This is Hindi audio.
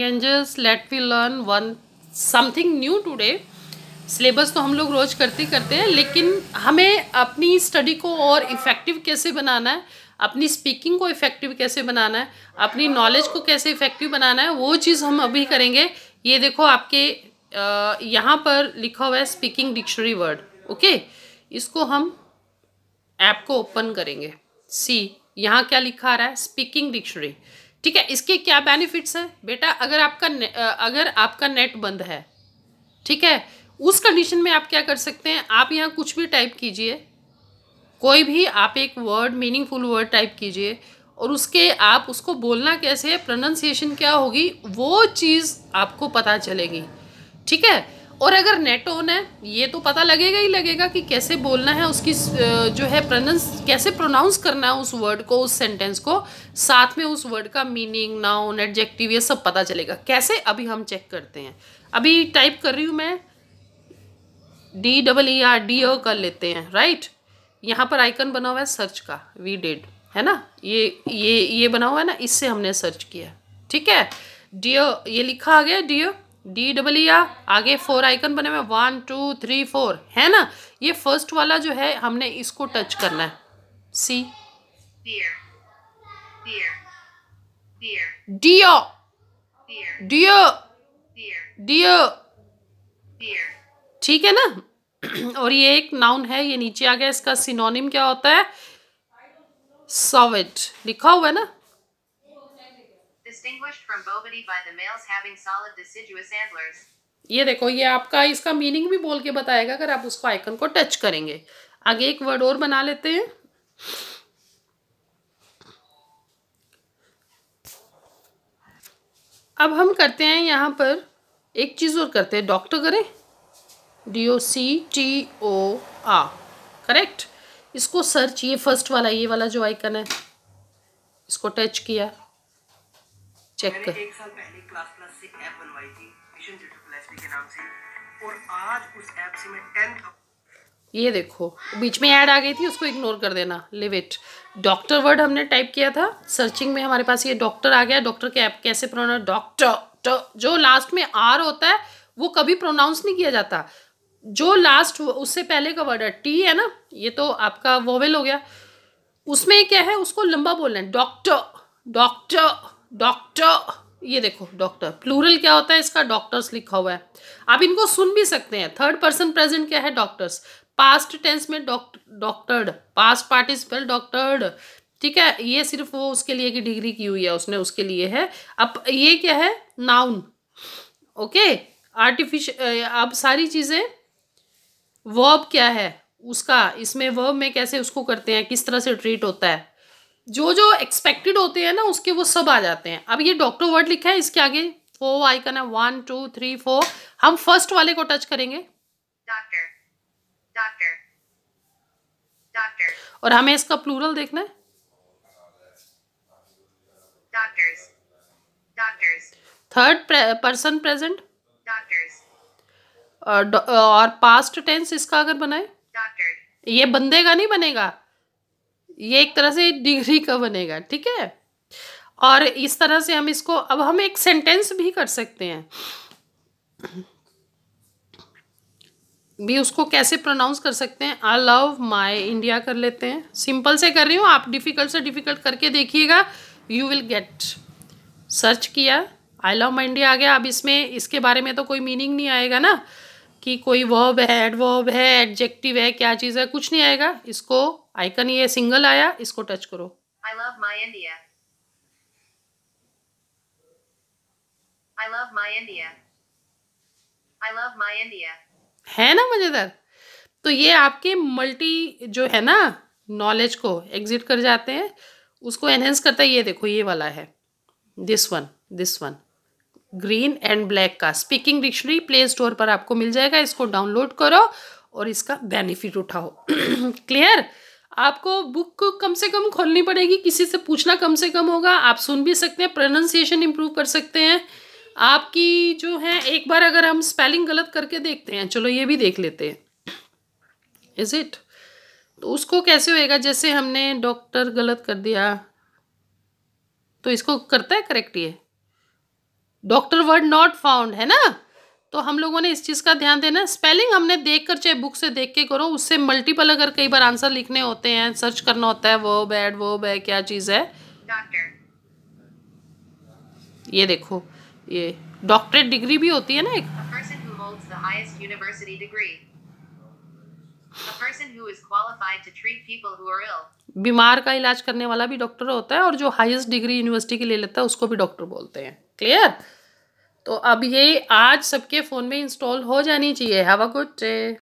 angels let we learn one something new today syllabus तो हम लोग रोज़ करते करते हैं लेकिन हमें अपनी स्टडी को और इफ़ेक्टिव कैसे बनाना है अपनी स्पीकिंग को इफ़ेक्टिव कैसे बनाना है अपनी नॉलेज को कैसे इफ़ेक्टिव बनाना है वो चीज़ हम अभी करेंगे ये देखो आपके यहाँ पर लिखा हुआ है स्पीकिंग डिक्शनरी वर्ड ओके इसको हम ऐप को ओपन करेंगे सी यहाँ क्या लिखा आ रहा है स्पीकिंग डिक्शनरी ठीक है इसके क्या बेनिफिट्स हैं बेटा अगर आपका अगर आपका नेट बंद है ठीक है उस कंडीशन में आप क्या कर सकते हैं आप यहाँ कुछ भी टाइप कीजिए कोई भी आप एक वर्ड मीनिंगफुल वर्ड टाइप कीजिए और उसके आप उसको बोलना कैसे है प्रोनाउंसिएशन क्या होगी वो चीज़ आपको पता चलेगी ठीक है और अगर नेट ऑन है ये तो पता लगेगा ही लगेगा कि कैसे बोलना है उसकी जो है प्रनंस कैसे प्रोनाउंस करना है उस वर्ड को उस सेंटेंस को साथ में उस वर्ड का मीनिंग नाउन एडजेक्टिव ये सब पता चलेगा कैसे अभी हम चेक करते हैं अभी टाइप कर रही हूँ मैं D double E R D O कर लेते हैं राइट यहाँ पर आइकन बना हुआ है सर्च का वी डेड है ना ये ये ये बना हुआ है ना इससे हमने सर्च किया ठीक है ओ e e e ये लिखा आ गया ओ डी डबल ई आगे फोर आइकन बने हुए वन टू थ्री फोर है ना ये फर्स्ट वाला जो है हमने इसको टच करना है सी डीओ डी ओ ठीक है ना और ये एक नाउन है ये नीचे आ गया इसका सिनोनिम क्या होता है सॉविट लिखा हुआ है ना distinguished from bovini by the males having solid deciduous antlers. ये देखो ये आपका इसका मीनिंग भी बोल के बताएगा अगर आप उसको आइकन को टच करेंगे आगे एक वर्ड और बना लेते हैं अब हम करते हैं यहाँ पर एक चीज़ और करते हैं डॉक्टर करें D O C T O R correct इसको सर्च ये फर्स्ट वाला ये वाला जो आइकन है इसको टच किया चेक कर ये देखो बीच में ऐड आ गई थी उसको इग्नोर कर देना लिव इट डॉक्टर वर्ड हमने टाइप किया था सर्चिंग में हमारे पास ये डॉक्टर आ गया डॉक्टर के ऐप कैसे प्रोनाउंस डॉक्टर जो लास्ट में आर होता है वो कभी प्रोनाउंस नहीं किया जाता जो लास्ट उससे पहले का वर्ड है टी है ना ये तो आपका वोवेल हो गया उसमें क्या है उसको लंबा बोलना है डॉक्टर डॉक्टर डॉक्टर ये देखो डॉक्टर प्लूरल क्या होता है इसका डॉक्टर्स लिखा हुआ है आप इनको सुन भी सकते हैं थर्ड पर्सन प्रेजेंट क्या है डॉक्टर्स पास्ट टेंस में डॉक्टर्ड पास्ट पार्टिसिपल डॉक्टर्ड ठीक है ये सिर्फ वो उसके लिए की डिग्री की हुई है उसने उसके लिए है अब ये क्या है नाउन ओके आर्टिफिश अब सारी चीज़ें वर्ब क्या है उसका इसमें वर्ब में कैसे उसको करते हैं किस तरह से ट्रीट होता है जो जो एक्सपेक्टेड होते हैं ना उसके वो सब आ जाते हैं अब ये डॉक्टर वर्ड लिखा है इसके आगे फोर आइकन है वन टू थ्री फोर हम फर्स्ट वाले को टच करेंगे डॉक्टर डॉक्टर डॉक्टर और हमें इसका प्लूरल देखना है doctors doctors third person present doctors और पास्ट टेंस इसका अगर बनाए डॉक्टर ये बंदे का नहीं बनेगा ये एक तरह से डिग्री का बनेगा ठीक है और इस तरह से हम इसको अब हम एक सेंटेंस भी कर सकते हैं भी उसको कैसे प्रोनाउंस कर सकते हैं आई लव माई इंडिया कर लेते हैं सिंपल से कर रही हूँ आप डिफ़िकल्ट से डिफ़िकल्ट करके देखिएगा यू विल गेट सर्च किया आई लव माई इंडिया आ गया अब इसमें इसके बारे में तो कोई मीनिंग नहीं आएगा ना कि कोई वर्ब है एडवर्ब है एडजेक्टिव है क्या चीज़ है कुछ नहीं आएगा इसको आइकन ये सिंगल आया इसको टच करो I love my India I love my India है ना मज़ेदार तो ये आपके मल्टी जो है ना नॉलेज को एग्जिट कर जाते हैं उसको एनहेंस करता है ये देखो ये वाला है this one this one green and black का स्पीकिंग डिक्शनरी प्ले स्टोर पर आपको मिल जाएगा इसको डाउनलोड करो और इसका बेनिफिट उठाओ क्लियर आपको बुक कम से कम खोलनी पड़ेगी किसी से पूछना कम से कम होगा आप सुन भी सकते हैं प्रोनाउंसिएशन इम्प्रूव कर सकते हैं आपकी जो है एक बार अगर हम स्पेलिंग गलत करके देखते हैं चलो ये भी देख लेते हैं इज़ इट तो उसको कैसे होएगा जैसे हमने डॉक्टर गलत कर दिया तो इसको करता है करेक्ट ये डॉक्टर वर्ड नॉट फाउंड है ना तो हम लोगों ने इस चीज़ का ध्यान देना स्पेलिंग हमने देख कर चाहे बुक से देख के करो उससे मल्टीपल अगर कई बार आंसर लिखने होते हैं सर्च करना होता है वो बैड वो बै क्या चीज़ है Doctor. ये देखो ये डॉक्टरेट डिग्री भी होती है ना एक बीमार का इलाज करने वाला भी डॉक्टर होता है और जो हाईएस्ट डिग्री यूनिवर्सिटी की ले लेता है उसको भी डॉक्टर बोलते हैं क्लियर तो अब ये आज सबके फ़ोन में इंस्टॉल हो जानी चाहिए हैव अ गुड डे